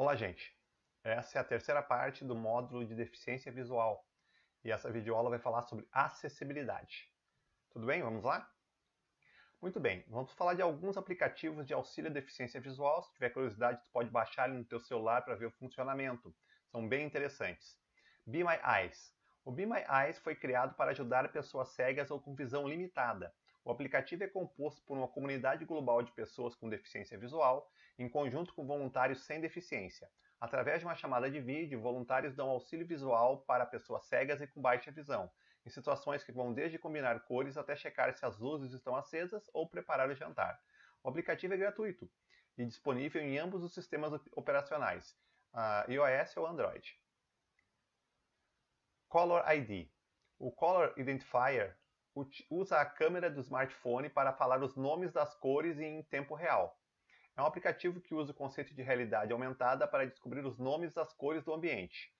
Olá, gente! Essa é a terceira parte do módulo de deficiência visual e essa videoaula vai falar sobre acessibilidade. Tudo bem? Vamos lá? Muito bem, vamos falar de alguns aplicativos de auxílio à deficiência visual. Se tiver curiosidade, tu pode baixar ele no teu celular para ver o funcionamento. São bem interessantes. Be My Eyes. O Be My Eyes foi criado para ajudar pessoas cegas ou com visão limitada. O aplicativo é composto por uma comunidade global de pessoas com deficiência visual em conjunto com voluntários sem deficiência. Através de uma chamada de vídeo, voluntários dão auxílio visual para pessoas cegas e com baixa visão, em situações que vão desde combinar cores até checar se as luzes estão acesas ou preparar o jantar. O aplicativo é gratuito e disponível em ambos os sistemas operacionais, iOS ou Android. Color ID. O Color Identifier usa a câmera do smartphone para falar os nomes das cores em tempo real. É um aplicativo que usa o conceito de realidade aumentada para descobrir os nomes das cores do ambiente.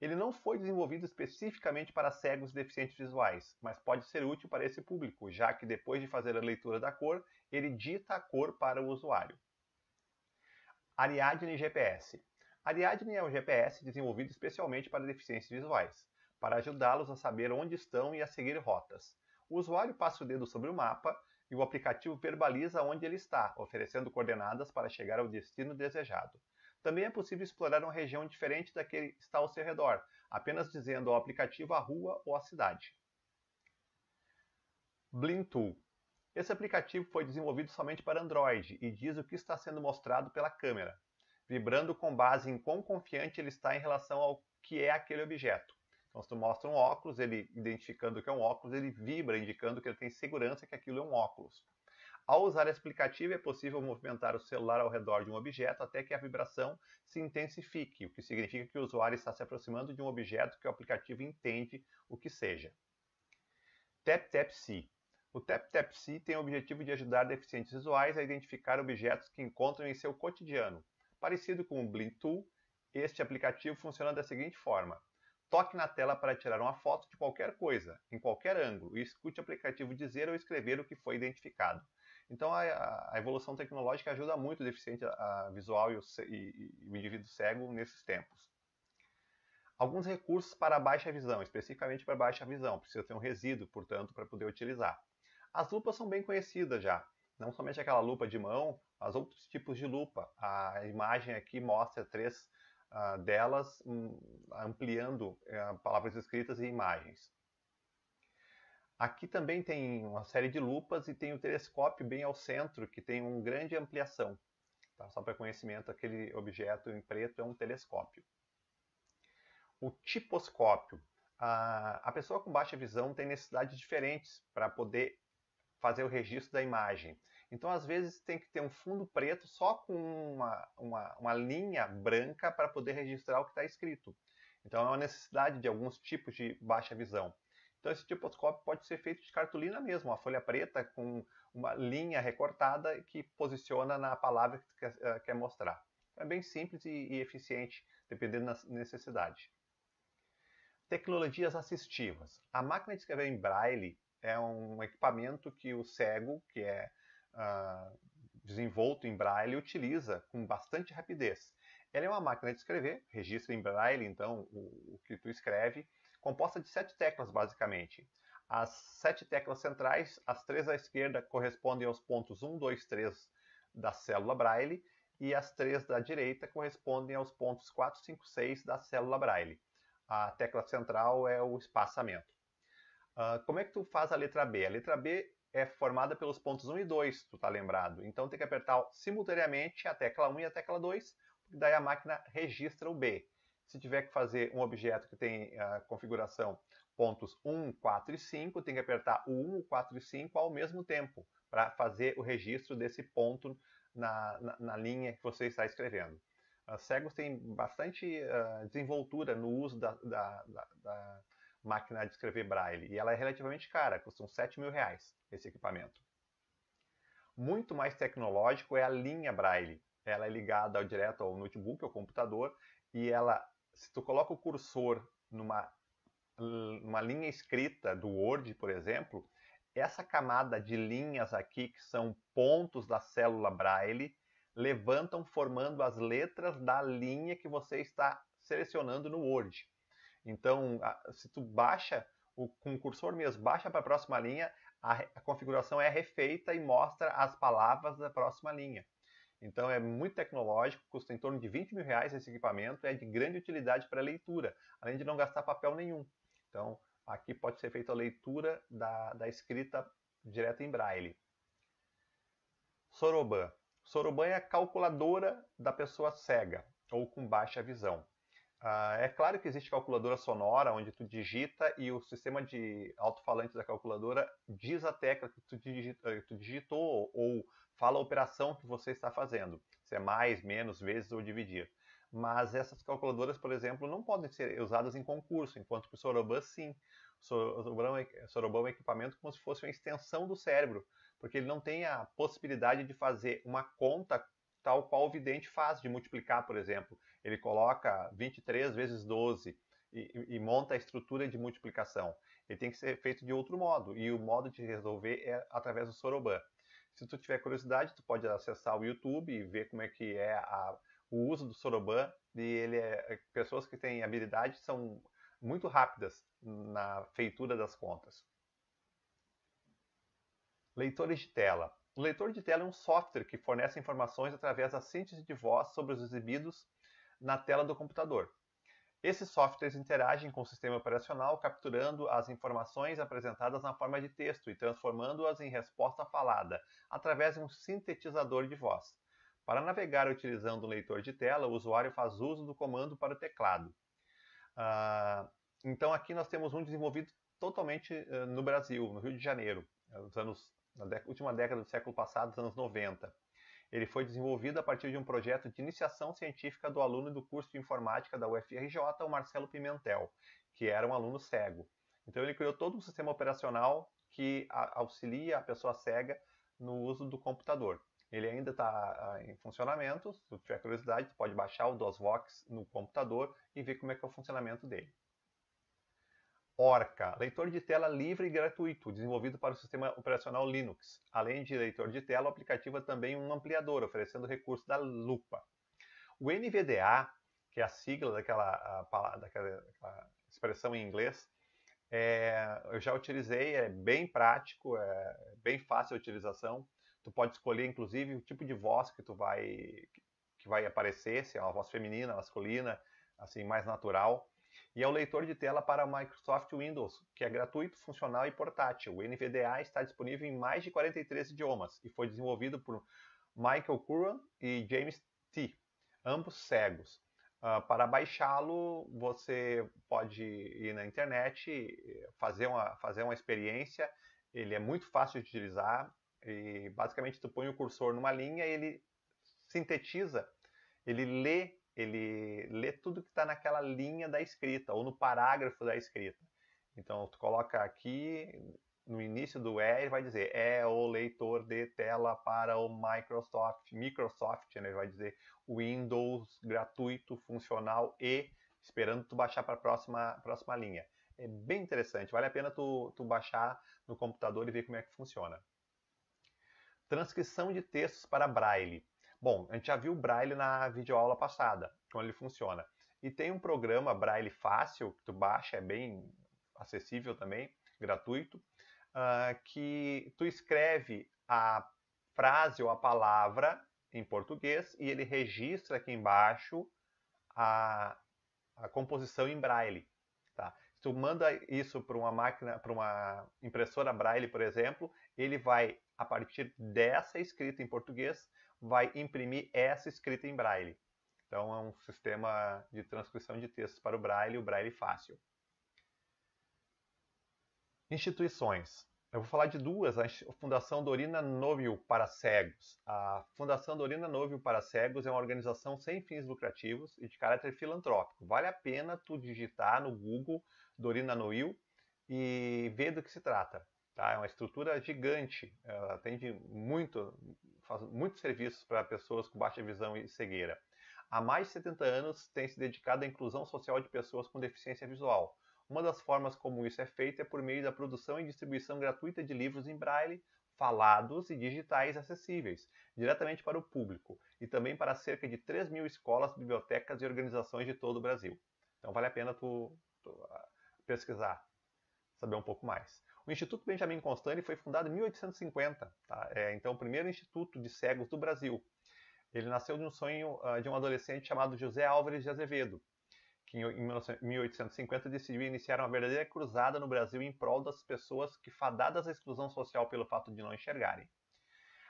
Ele não foi desenvolvido especificamente para cegos e deficientes visuais, mas pode ser útil para esse público, já que depois de fazer a leitura da cor, ele dita a cor para o usuário. Ariadne GPS. Ariadne é um GPS desenvolvido especialmente para deficientes visuais, para ajudá-los a saber onde estão e a seguir rotas. O usuário passa o dedo sobre o mapa e o aplicativo verbaliza onde ele está, oferecendo coordenadas para chegar ao destino desejado. Também é possível explorar uma região diferente da que está ao seu redor, apenas dizendo ao aplicativo a rua ou a cidade. Blintool. Esse aplicativo foi desenvolvido somente para Android e diz o que está sendo mostrado pela câmera, vibrando com base em quão confiante ele está em relação ao que é aquele objeto. Então, se tu mostra um óculos, ele identificando que é um óculos, ele vibra, indicando que ele tem segurança que aquilo é um óculos. Ao usar explicativo, aplicativo, é possível movimentar o celular ao redor de um objeto até que a vibração se intensifique, o que significa que o usuário está se aproximando de um objeto que o aplicativo entende o que seja. TapTapC o TapTapC tem o objetivo de ajudar deficientes visuais a identificar objetos que encontram em seu cotidiano. Parecido com o Blink Tool, este aplicativo funciona da seguinte forma. Toque na tela para tirar uma foto de qualquer coisa, em qualquer ângulo, e escute o aplicativo dizer ou escrever o que foi identificado. Então a, a evolução tecnológica ajuda muito o deficiente a, a visual e o, e, e o indivíduo cego nesses tempos alguns recursos para baixa visão, especificamente para baixa visão, precisa ter um resíduo, portanto, para poder utilizar. As lupas são bem conhecidas já, não somente aquela lupa de mão, mas outros tipos de lupa. A imagem aqui mostra três ah, delas, hum, ampliando eh, palavras escritas e imagens. Aqui também tem uma série de lupas e tem o telescópio bem ao centro, que tem uma grande ampliação. Tá? Só para conhecimento, aquele objeto em preto é um telescópio. O tiposcópio. Ah, a pessoa com baixa visão tem necessidades diferentes para poder fazer o registro da imagem. Então, às vezes, tem que ter um fundo preto só com uma, uma, uma linha branca para poder registrar o que está escrito. Então, é uma necessidade de alguns tipos de baixa visão. Então, esse tiposcópio pode ser feito de cartolina mesmo, uma folha preta com uma linha recortada que posiciona na palavra que quer, eh, quer mostrar. Então, é bem simples e, e eficiente, dependendo da necessidade. Tecnologias assistivas. A máquina de escrever em braille é um equipamento que o cego, que é uh, desenvolto em braille, utiliza com bastante rapidez. Ela é uma máquina de escrever, registra em braille, então, o, o que tu escreve, composta de sete teclas, basicamente. As sete teclas centrais, as três à esquerda, correspondem aos pontos 1, 2, 3 da célula braille, e as três da direita correspondem aos pontos 4, 5, 6 da célula braille. A tecla central é o espaçamento. Ah, como é que tu faz a letra B? A letra B é formada pelos pontos 1 e 2, tu tá lembrado. Então tem que apertar simultaneamente a tecla 1 e a tecla 2, porque daí a máquina registra o B. Se tiver que fazer um objeto que tem a ah, configuração pontos 1, 4 e 5, tem que apertar o 1, o 4 e 5 ao mesmo tempo, para fazer o registro desse ponto na, na, na linha que você está escrevendo. Uh, cegos têm bastante uh, desenvoltura no uso da, da, da, da máquina de escrever braille, e ela é relativamente cara, custam 7 mil reais esse equipamento. Muito mais tecnológico é a linha braille. Ela é ligada direto ao notebook, ao computador, e ela, se tu coloca o cursor numa uma linha escrita do Word, por exemplo, essa camada de linhas aqui, que são pontos da célula braille, levantam formando as letras da linha que você está selecionando no Word. Então, se tu baixa o, com o cursor mesmo, baixa para a próxima linha, a, a, configuração é refeita e mostra as palavras da próxima linha. Então é muito tecnológico, custa em torno de 20 mil reais esse equipamento, é de grande utilidade para leitura, além de não gastar papel nenhum. Então aqui pode ser feita a leitura da, da escrita direto em braille. Soroban. Soroban é a calculadora da pessoa cega ou com baixa visão. Uh, é claro que existe calculadora sonora, onde tu digita e o sistema de alto-falante da calculadora diz a tecla que tu, digita, eh, tu, digitou ou fala a operação que você está fazendo, se é mais, menos, vezes ou dividir. Mas essas calculadoras, por exemplo, não podem ser usadas em concurso, enquanto que o Soroban sim. O é, Soroban é um equipamento como se fosse uma extensão do cérebro, porque ele não tem a possibilidade de fazer uma conta tal qual o vidente faz de multiplicar, por exemplo. Ele coloca 23 vezes 12 e, e, monta a estrutura de multiplicação. Ele tem que ser feito de outro modo, e o modo de resolver é através do Soroban. Se tu tiver curiosidade, tu pode acessar o YouTube e ver como é que é a, o uso do Soroban, e ele é, é, pessoas que têm habilidade são muito rápidas na feitura das contas. Leitores de tela. O leitor de tela é um software que fornece informações através da síntese de voz sobre os exibidos na tela do computador. Esses softwares interagem com o sistema operacional, capturando as informações apresentadas na forma de texto e transformando-as em resposta falada, através de um sintetizador de voz. Para navegar utilizando um leitor de tela, o usuário faz uso do comando para o teclado. Uh, então, aqui nós temos um desenvolvido totalmente uh, no Brasil, no Rio de Janeiro, nos eh, anos na última década do século passado, dos anos 90. Ele foi desenvolvido a partir de um projeto de iniciação científica do aluno do curso de informática da UFRJ, o Marcelo Pimentel, que era um aluno cego. Então ele criou todo um sistema operacional que auxilia a pessoa cega no uso do computador. Ele ainda está ah, em funcionamento, se você tiver curiosidade, pode baixar o DOSVox no computador e ver como é que é o funcionamento dele. Orca, leitor de tela livre e gratuito, desenvolvido para o sistema operacional Linux. Além de leitor de tela, o aplicativo é também um ampliador, oferecendo recurso da lupa. O NVDA, que é a sigla daquela, a, daquela, daquela expressão em inglês, é, eu já utilizei, é bem prático, é bem fácil a utilização. Tu pode escolher, inclusive, o tipo de voz que tu vai que vai aparecer, se é uma voz feminina, masculina, assim mais natural e é o leitor de tela para Microsoft Windows, que é gratuito, funcional e portátil. O NVDA está disponível em mais de 43 idiomas e foi desenvolvido por Michael Curran e James T, ambos cegos. Uh, para baixá-lo, você pode ir na internet, fazer uma, fazer uma experiência. Ele é muito fácil de utilizar e basicamente tu põe o cursor numa linha e ele sintetiza, ele lê ele lê tudo que está naquela linha da escrita ou no parágrafo da escrita. Então, tu coloca aqui no início do é, ele vai dizer é o leitor de tela para o Microsoft, Microsoft, né? Ele vai dizer Windows gratuito, funcional e esperando tu baixar para a próxima, próxima linha. É bem interessante, vale a pena tu, tu baixar no computador e ver como é que funciona. Transcrição de textos para Braille. Bom, a gente já viu o Braille na videoaula passada, como ele funciona. E tem um programa Braille fácil, que tu baixa, é bem acessível também, gratuito, uh, que tu escreve a frase ou a palavra em português e ele registra aqui embaixo a, a composição em Braille. Tá? Se tu manda isso para uma máquina, para uma impressora Braille, por exemplo, ele vai, a partir dessa escrita em português, vai imprimir essa escrita em braille. Então é um sistema de transcrição de textos para o braille, o braille fácil. Instituições. Eu vou falar de duas, a Fundação Dorina Novil para Cegos. A Fundação Dorina Novil para Cegos é uma organização sem fins lucrativos e de caráter filantrópico. Vale a pena tu digitar no Google Dorina Novil e ver do que se trata. Tá? É uma estrutura gigante, ela atende muito, faz muitos serviços para pessoas com baixa visão e cegueira. Há mais de 70 anos tem se dedicado à inclusão social de pessoas com deficiência visual. Uma das formas como isso é feito é por meio da produção e distribuição gratuita de livros em braille, falados e digitais acessíveis, diretamente para o público, e também para cerca de 3 mil escolas, bibliotecas e organizações de todo o Brasil. Então vale a pena tu, tu pesquisar, saber um pouco mais. O Instituto Benjamin Constant foi fundado em 1850, tá? é, então o primeiro instituto de cegos do Brasil. Ele nasceu de um sonho uh, de um adolescente chamado José Álvares de Azevedo, que em 1850 decidiu iniciar uma verdadeira cruzada no Brasil em prol das pessoas que fadadas à exclusão social pelo fato de não enxergarem.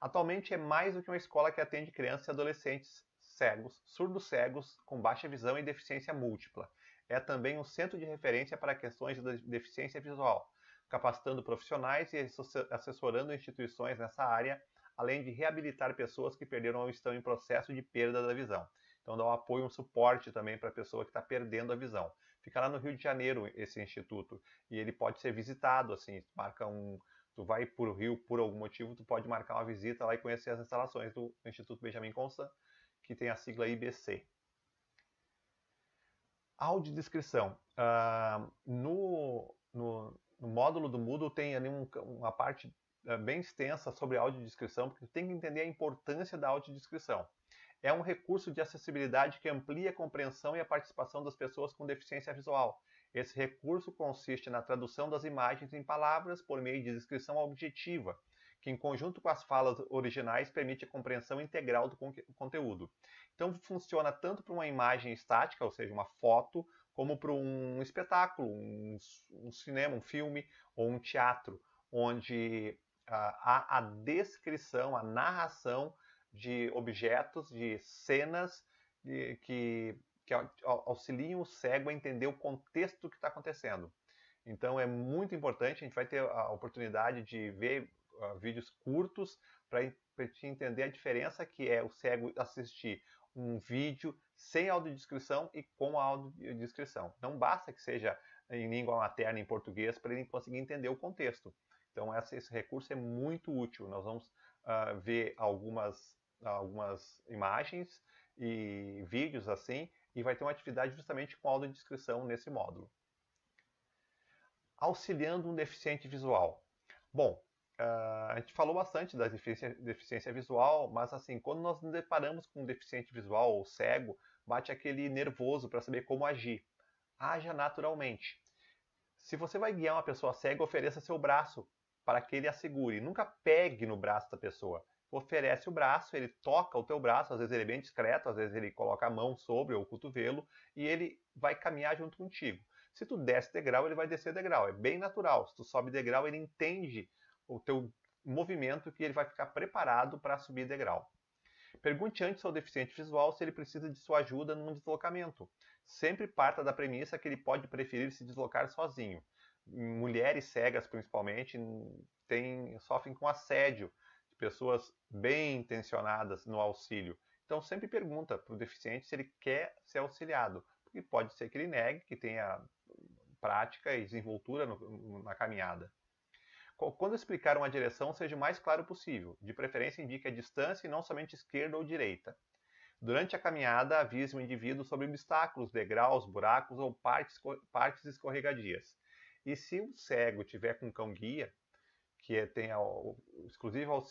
Atualmente é mais do que uma escola que atende crianças e adolescentes cegos, surdos cegos, com baixa visão e deficiência múltipla. É também um centro de referência para questões de deficiência visual, capacitando profissionais e assessorando instituições nessa área, além de reabilitar pessoas que perderam ou estão em processo de perda da visão. Então dá um apoio, um suporte também para a pessoa que está perdendo a visão. Fica lá no Rio de Janeiro esse instituto e ele pode ser visitado, assim, marca um, tu vai para o Rio por algum motivo, tu pode marcar uma visita lá e conhecer as instalações do Instituto Benjamin Constant, que tem a sigla IBC. Audiodescrição. Uh, ah, no, no, no módulo do Moodle tem ali um, uma parte eh, bem extensa sobre audiodescrição, porque tem que entender a importância da audiodescrição. É um recurso de acessibilidade que amplia a compreensão e a participação das pessoas com deficiência visual. Esse recurso consiste na tradução das imagens em palavras por meio de descrição objetiva, que em conjunto com as falas originais permite a compreensão integral do conteúdo. Então funciona tanto para uma imagem estática, ou seja, uma foto, como para um espetáculo, um, um, cinema, um filme ou um teatro, onde há a descrição, a narração de objetos, de cenas de, que, que auxiliam o cego a entender o contexto que está acontecendo. Então é muito importante, a gente vai ter a oportunidade de ver uh, vídeos curtos para te entender a diferença que é o cego assistir um vídeo sem audiodescrição e com audiodescrição. Não basta que seja em língua materna, em português, para ele conseguir entender o contexto. Então, esse recurso é muito útil. Nós vamos uh, ver algumas, algumas imagens e vídeos assim, e vai ter uma atividade justamente com audiodescrição nesse módulo. Auxiliando um deficiente visual. Bom, Uh, a gente falou bastante da deficiência, deficiência, visual, mas assim, quando nós nos deparamos com um deficiente visual ou cego, bate aquele nervoso para saber como agir. Haja naturalmente. Se você vai guiar uma pessoa cega, ofereça seu braço para que ele a segure. Nunca pegue no braço da pessoa. Oferece o braço, ele toca o teu braço, às vezes ele é bem discreto, às vezes ele coloca a mão sobre ou o cotovelo e ele vai caminhar junto contigo. Se tu desce degrau, ele vai descer degrau. É bem natural. Se tu sobe degrau, ele entende o teu movimento que ele vai ficar preparado para subir degrau. Pergunte antes ao deficiente visual se ele precisa de sua ajuda num deslocamento. Sempre parta da premissa que ele pode preferir se deslocar sozinho. Mulheres cegas, principalmente, têm, sofrem com assédio de pessoas bem intencionadas no auxílio. Então, sempre pergunta para o deficiente se ele quer ser auxiliado, porque pode ser que ele negue, que tenha prática e desenvoltura no, na caminhada quando explicar uma direção, seja o mais claro possível. De preferência, indique a distância e não somente esquerda ou direita. Durante a caminhada, avise o indivíduo sobre obstáculos, degraus, buracos ou partes, partes escorregadias. E se o cego tiver com cão-guia, que é, tem o exclusivo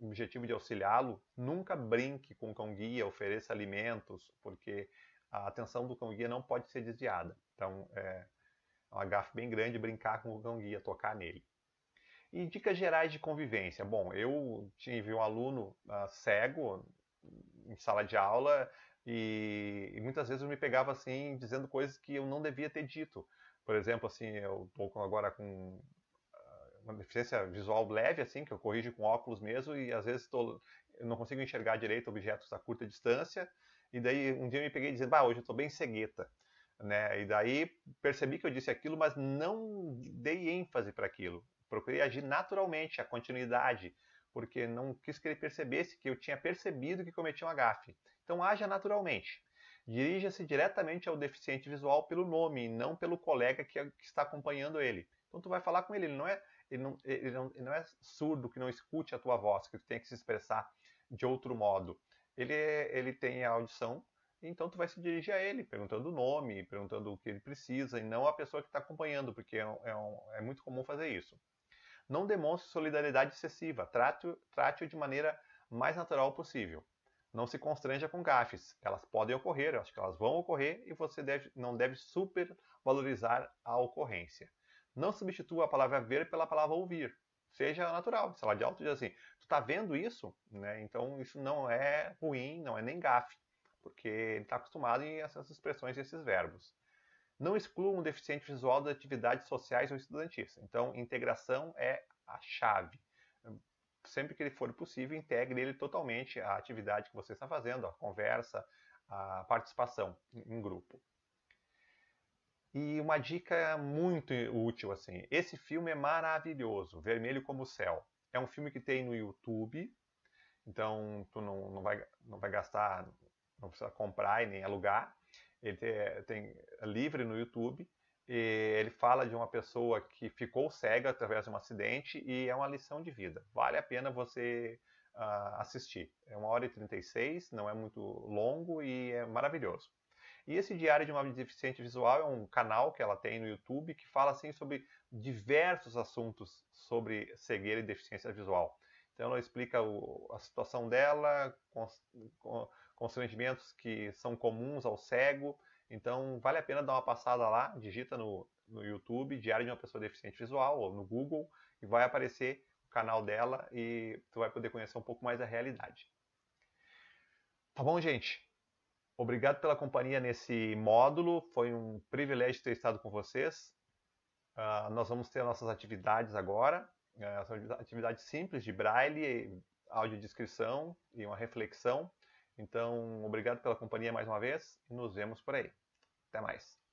objetivo de auxiliá-lo, nunca brinque com o cão-guia, ofereça alimentos, porque a atenção do cão-guia não pode ser desviada. Então, é, é uma gafe bem grande brincar com o cão-guia, tocar nele. E dicas gerais de convivência. Bom, eu tive um aluno uh, cego em sala de aula e, e, muitas vezes eu me pegava assim dizendo coisas que eu não devia ter dito. Por exemplo, assim, eu estou agora com ah, uma deficiência visual leve, assim, que eu corrijo com óculos mesmo, e às vezes tô, eu não consigo enxergar direito objetos a curta distância. E daí um dia eu me peguei dizendo, bah, hoje eu estou bem cegueta. Né? E daí percebi que eu disse aquilo, mas não dei ênfase para aquilo procurei agir naturalmente, a continuidade, porque não quis que ele percebesse que eu tinha percebido que cometi uma gafe. Então haja naturalmente. Dirija-se diretamente ao deficiente visual pelo nome e não pelo colega que, é, que, está acompanhando ele. Então tu vai falar com ele, ele não é ele não, ele não, ele não é surdo que não escute a tua voz, que tu tem que se expressar de outro modo. Ele, é, ele tem a audição, então tu vai se dirigir a ele, perguntando o nome, perguntando o que ele precisa, e não a pessoa que está acompanhando, porque é, é, um, é muito comum fazer isso. Não demonstre solidariedade excessiva, trate-o trate de maneira mais natural possível. Não se constranja com gafes, elas podem ocorrer, eu acho que elas vão ocorrer e você deve, não deve supervalorizar a ocorrência. Não substitua a palavra ver pela palavra ouvir. Seja natural, sei lá, de alto diz assim, tu tá vendo isso? Né? Então isso não é ruim, não é nem gafe, porque ele está acostumado em essas expressões e esses verbos não excluam um deficiente visual das atividades sociais ou estudantis. Então, integração é a chave. Sempre que ele for possível, integre ele totalmente à atividade que você está fazendo, à conversa, à participação em grupo. E uma dica muito útil assim, esse filme é maravilhoso, Vermelho como o Céu. É um filme que tem no YouTube, então tu não, não, vai, não vai gastar, não precisa comprar e nem alugar ele tem, eh, tem é livre no YouTube. e ele fala de uma pessoa que ficou cega através de um acidente e é uma lição de vida. Vale a pena você uh, assistir. É uma hora e 36, não é muito longo e é maravilhoso. E esse Diário de uma Deficiente Visual é um canal que ela tem no YouTube que fala assim sobre diversos assuntos sobre cegueira e deficiência visual. Então ela explica o, a situação dela, com, com, constrangimentos que são comuns ao cego. Então, vale a pena dar uma passada lá, digita no, no YouTube Diário de uma Pessoa Deficiente Visual ou no Google e vai aparecer o canal dela e tu vai poder conhecer um pouco mais a realidade. Tá bom, gente? Obrigado pela companhia nesse módulo. Foi um privilégio ter estado com vocês. Uh, nós vamos ter nossas atividades agora. Uh, atividades simples de braille, audiodescrição e uma reflexão. Então, obrigado pela companhia mais uma vez e nos vemos por aí. Até mais.